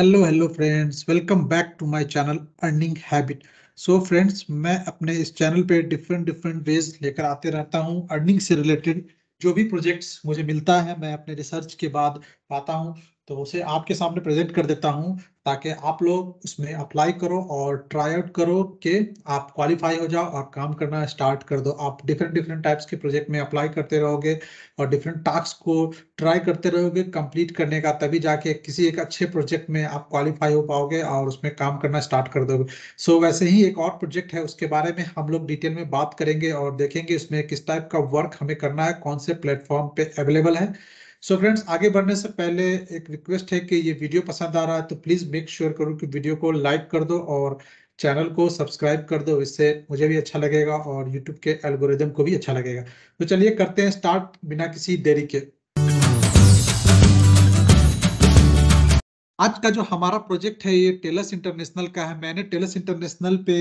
hello hello friends welcome back to my channel earning habit so friends मैं अपने इस channel पे different different ways लेकर आते रहता हूँ अर्निंग से रिलेटेड जो भी प्रोजेक्ट्स मुझे मिलता है मैं अपने रिसर्च के बाद पाता हूँ तो उसे आपके सामने प्रेजेंट कर देता हूँ ताकि आप लोग उसमें अप्लाई करो और ट्राई आउट करो कि आप क्वालिफाई हो जाओ और काम करना स्टार्ट कर दो आप डिफरेंट डिफरेंट टाइप्स के प्रोजेक्ट में अप्लाई करते रहोगे और डिफरेंट टास्क को ट्राई करते रहोगे कंप्लीट करने का तभी जाके किसी एक अच्छे प्रोजेक्ट में आप क्वालिफाई हो पाओगे और उसमें काम करना स्टार्ट कर दोगे सो so, वैसे ही एक और प्रोजेक्ट है उसके बारे में हम लोग डिटेल में बात करेंगे और देखेंगे उसमें किस टाइप का वर्क हमें करना है कौन से प्लेटफॉर्म पे अवेलेबल है सो so फ्रेंड्स आगे बढ़ने से पहले एक रिक्वेस्ट है कि ये वीडियो पसंद आ रहा है तो प्लीज़ मेक श्योर करो कि वीडियो को लाइक कर दो और चैनल को सब्सक्राइब कर दो इससे मुझे भी अच्छा लगेगा और यूट्यूब के एल्गोरिदम को भी अच्छा लगेगा तो चलिए करते हैं स्टार्ट बिना किसी देरी के आज का जो हमारा प्रोजेक्ट है ये टेलस इंटरनेशनल का है मैंने टेलस इंटरनेशनल पे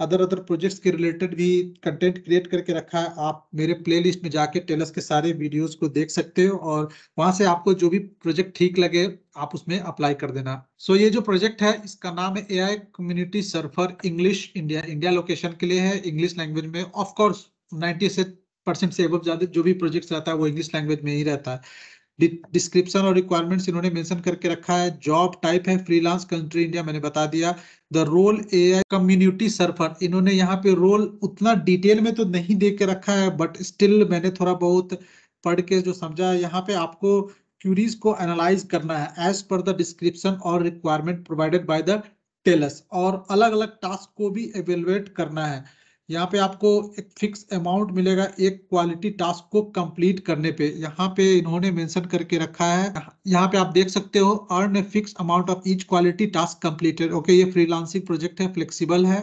अदर अदर प्रोजेक्ट्स के रिलेटेड भी कंटेंट क्रिएट करके रखा है आप मेरे प्लेलिस्ट में जाके टेलस के सारे वीडियोस को देख सकते हो और वहां से आपको जो भी प्रोजेक्ट ठीक लगे आप उसमें अप्लाई कर देना सो so, ये जो प्रोजेक्ट है इसका नाम है a community surfer English India India location के लिए है इंग्लिश लैंग्वेज में ऑफकोर्स नाइन्टी से परसेंट से अब ज्यादा जो भी प्रोजेक्ट रहता है वो इंग्लिश लैंग्वेज में ही रहता है डिस्क्रिप्शन और रिक्वायरमेंट्स इन्होंने मेंशन करके रखा है जॉब टाइप है फ्रीलांस कंट्री इंडिया मैंने बता दिया the role a community surfer इन्होंने यहाँ पे रोल उतना डिटेल में तो नहीं दे के रखा है बट स्टिल मैंने थोड़ा बहुत पढ़ के जो समझा है यहाँ पे आपको क्यूरीज को एनालाइज करना है एज पर द डिस्क्रिप्शन और requirement provided by the Telus और अलग अलग टास्क को भी एवेलुएट करना है यहाँ पे आपको एक फिक्स अमाउंट मिलेगा एक क्वालिटी टास्क को कंप्लीट करने पे यहाँ पे इन्होंने मेंशन करके रखा है यहाँ पे आप देख सकते हो earn a fix amount of each quality task completed okay ये फ्रीलांसिंग प्रोजेक्ट है फ्लेक्सिबल है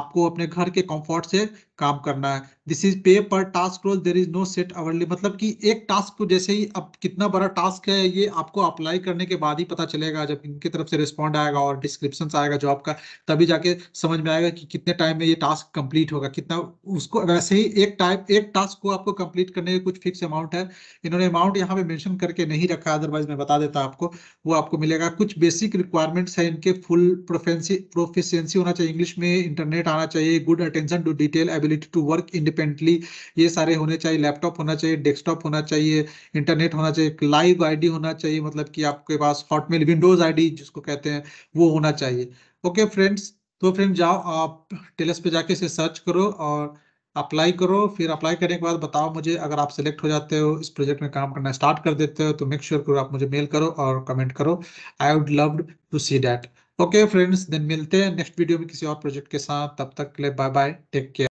आपको अपने घर के कंफर्ट से काम करना है this is pay per task role there is no set अवर्डली मतलब कि एक टास्क को जैसे ही अब कितना बड़ा टास्क है ये आपको अप्लाई करने के बाद ही पता चलेगा जब इनकी तरफ से रिस्पॉन्ड आएगा और डिस्क्रिप्शन आएगा जॉब का तभी जाके समझ में आएगा कि कितने टाइम में ये टास्क कंप्लीट होगा कितना उसको वैसे ही एक टाइप एक टास्क को आपको कंप्लीट करने के कुछ फिक्स अमाउंट है इन्होंने अमाउंट यहाँ पे मैंशन करके नहीं रखा अदरवाइज मैं बता देता आपको वो आपको मिलेगा कुछ बेसिक रिक्वायरमेंट्स है इनके फुल प्रोफेंसी प्रोफिशियंसी होना चाहिए इंग्लिश में इंटरनेट आना चाहिए good attention to detail ability to work independent independently ये सारे होने चाहिए लैपटॉप होना चाहिए डेस्कटॉप होना चाहिए इंटरनेट होना चाहिए लाइव आईडी होना चाहिए मतलब कि आपके पास हॉटमेल विंडोज आईडी जिसको कहते हैं वो होना चाहिए ओके फ्रेंड्स तो फ्रेंड जाओ आप टेलस पे जाके इसे सर्च करो और अप्लाई करो फिर अप्लाई करने के बाद बताओ मुझे अगर आप सिलेक्ट हो जाते हो इस प्रोजेक्ट में काम करना स्टार्ट कर देते हो तो मेक श्योर sure करो आप मुझे मेल करो और कमेंट करो I would love to see that okay friends then मिलते हैं नेक्स्ट वीडियो में किसी और प्रोजेक्ट के साथ तब तक के लिए बाय बाय टेक केयर